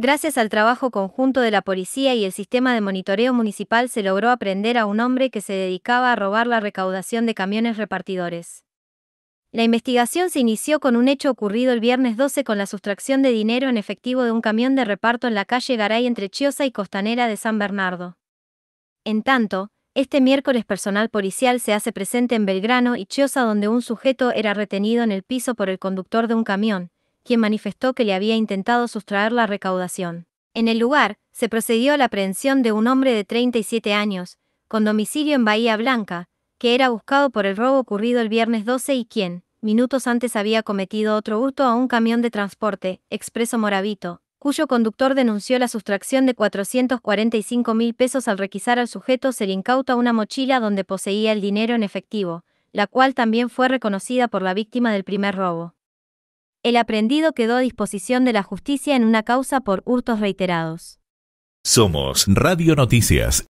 Gracias al trabajo conjunto de la policía y el sistema de monitoreo municipal se logró aprender a un hombre que se dedicaba a robar la recaudación de camiones repartidores. La investigación se inició con un hecho ocurrido el viernes 12 con la sustracción de dinero en efectivo de un camión de reparto en la calle Garay entre Chiosa y Costanera de San Bernardo. En tanto, este miércoles personal policial se hace presente en Belgrano y Chiosa donde un sujeto era retenido en el piso por el conductor de un camión, quien manifestó que le había intentado sustraer la recaudación. En el lugar, se procedió a la aprehensión de un hombre de 37 años, con domicilio en Bahía Blanca, que era buscado por el robo ocurrido el viernes 12 y quien, minutos antes había cometido otro hurto a un camión de transporte, Expreso Moravito, cuyo conductor denunció la sustracción de 445 mil pesos al requisar al sujeto se le incauta una mochila donde poseía el dinero en efectivo, la cual también fue reconocida por la víctima del primer robo el aprendido quedó a disposición de la justicia en una causa por hurtos reiterados. Somos Radio Noticias.